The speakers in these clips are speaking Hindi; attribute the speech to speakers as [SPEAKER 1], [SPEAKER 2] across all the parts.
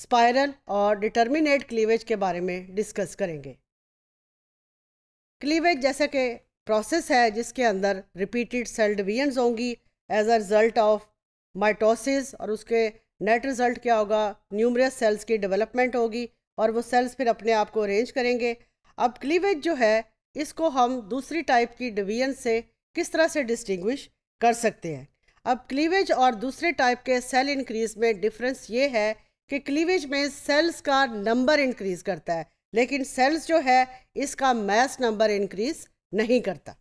[SPEAKER 1] स्पायरल और डिटर्मिनेट क्लीवेज के बारे में डिस्कस करेंगे क्लीवेज जैसा कि प्रोसेस है जिसके अंदर रिपीटेड सेल डिवीजन्स होंगी as a result of mitosis और उसके नेट रिज़ल्ट क्या होगा न्यूमरस सेल्स की डेवलपमेंट होगी और वो सेल्स फिर अपने आप को अरेंज करेंगे अब क्लीवेज जो है इसको हम दूसरी टाइप की डिवीजन से किस तरह से डिस्टिंग्विश कर सकते हैं अब क्लीवेज और दूसरे टाइप के सेल इंक्रीज में डिफरेंस ये है कि क्लीवेज में सेल्स का नंबर इंक्रीज करता है लेकिन सेल्स जो है इसका मैस नंबर इंक्रीज नहीं करता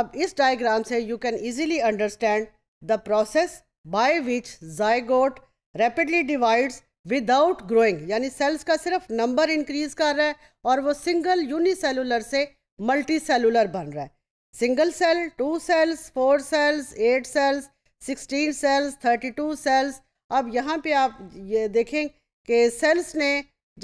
[SPEAKER 1] अब इस डायग्राम से you can easily understand the process by which zygote rapidly divides without growing यानी सेल्स का सिर्फ नंबर इंक्रीज कर रहा है और वो सिंगल यूनिसेलुलर से मल्टी सेलुलर बन रहा है single cell two cells four cells eight cells sixteen cells thirty two cells अब यहाँ पे आप ये देखें कि सेल्स ने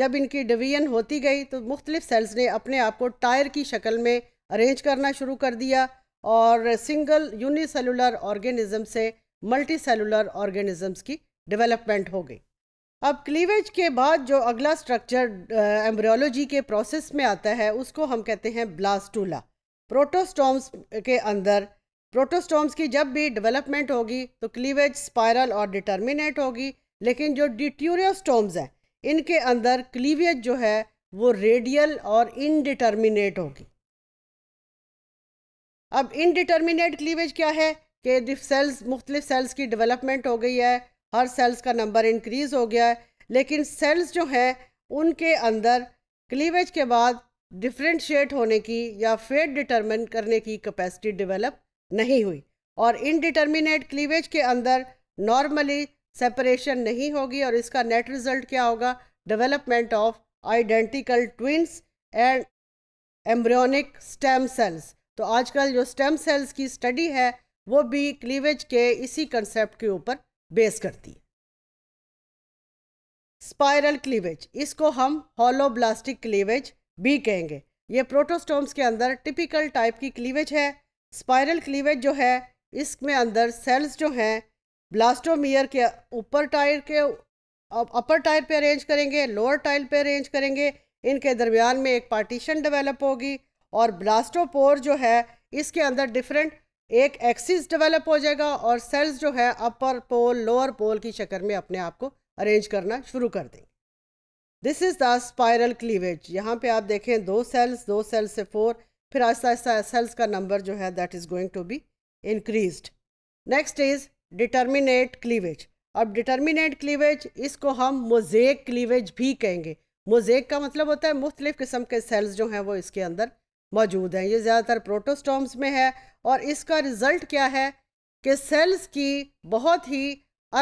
[SPEAKER 1] जब इनकी डिवीजन होती गई तो मुख्तलिफ़ सेल्स ने अपने आप को टायर की शक्ल में अरेंज करना शुरू कर दिया और सिंगल यूनिसेलुलर ऑर्गेनिज़म से मल्टी सेलुलर ऑर्गेनिज़म्स की डेवलपमेंट हो गई अब क्लीवेज के बाद जो अगला स्ट्रक्चर एम्ब्रियोलॉजी के प्रोसेस में आता है उसको हम कहते हैं ब्लास्टूला प्रोटोस्टोम्स के अंदर प्रोटोस्टोम्स की जब भी डेवलपमेंट होगी तो क्लीवेज स्पायरल और डिटर्मिनेट होगी लेकिन जो डिट्यूरियोस्टोम्स हैं इनके अंदर क्लीवेज जो है वो रेडियल और इनडिटर्मिनेट होगी अब इनडिटर्मिनेट क्लीवेज क्या है कि सेल्स मुख्तलिफ सेल्स की डेवलपमेंट हो गई है हर सेल्स का नंबर इंक्रीज़ हो गया है लेकिन सेल्स जो हैं उनके अंदर क्लीवेज के बाद डिफ्रेंशिएट होने की या फेड डिटर्मिन करने की कैपेसिटी डेवलप नहीं हुई और इनडिटर्मिनेट क्लीवेज के अंदर नॉर्मली सेपरेशन नहीं होगी और इसका नेट रिजल्ट क्या होगा development of identical twins and embryonic stem cells तो आजकल जो स्टेम सेल्स की स्टडी है वो भी क्लीवेज के इसी कंसेप्ट के ऊपर बेस करती है स्पायरल क्लीवेज इसको हम हॉलोब्लास्टिक क्लीवेज भी कहेंगे ये प्रोटोस्टोम्स के अंदर टिपिकल टाइप की क्लीवेज है स्पायरल क्लीवेज जो है इसमें अंदर सेल्स जो हैं ब्लास्टोमियर के ऊपर टायर के अपर टायर पे अरेंज करेंगे लोअर टायर पे अरेंज करेंगे इनके दरमियान में एक पार्टीशन डेवलप होगी और ब्लास्टोपोर जो है इसके अंदर डिफरेंट एक एक्सिस डेवलप हो जाएगा और सेल्स जो है अपर पोल लोअर पोल की शक्ल में अपने आप को अरेंज करना शुरू कर देंगे this is the spiral cleavage यहाँ पे आप देखें दो सेल्स दो सेल्स से फोर फिर आहिस्ता आहिस्ता सेल्स का नंबर जो है that is going to be increase next is determinate cleavage अब डिटर्मिनेट क्लीवेज इसको हम मोजेक क्लीवेज भी कहेंगे मोजेक का मतलब होता है मुख्तलिफ़ किस्म के सेल्स जो हैं वो इसके अंदर मौजूद हैं ये ज़्यादातर प्रोटोस्टॉम्स में है और इसका रिज़ल्ट क्या है कि सेल्स की बहुत ही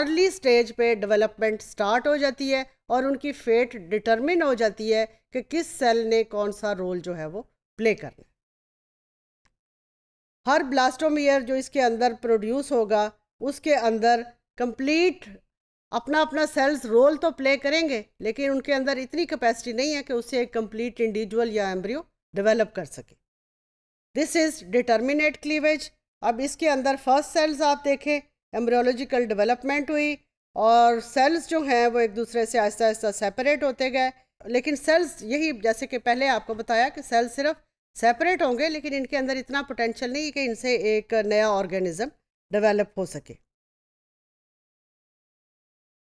[SPEAKER 1] अर्ली स्टेज पे डेवलपमेंट स्टार्ट हो जाती है और उनकी फेट डिटर्मिन हो जाती है कि किस सेल ने कौन सा रोल जो है वो प्ले करना है हर ब्लास्टोमियर जो इसके अंदर प्रोड्यूस होगा उसके अंदर कंप्लीट अपना अपना सेल्स रोल तो प्ले करेंगे लेकिन उनके अंदर इतनी कैपेसिटी नहीं है कि उससे एक कंप्लीट इंडिविजुअल या एम्ब्रियो डेवलप कर सके दिस इज़ डिटर्मिनेट क्लीवेज अब इसके अंदर फर्स्ट सेल्स आप देखें एम्ब्रियोलॉजिकल डेवलपमेंट हुई और सेल्स जो हैं वो एक दूसरे से आहिस्ता आहिस्ता सेपरेट होते गए लेकिन सेल्स यही जैसे कि पहले आपको बताया कि सेल्स सिर्फ सेपरेट होंगे लेकिन इनके अंदर इतना पोटेंशियल नहीं कि इनसे एक नया ऑर्गेनिज्म डेवलप हो सके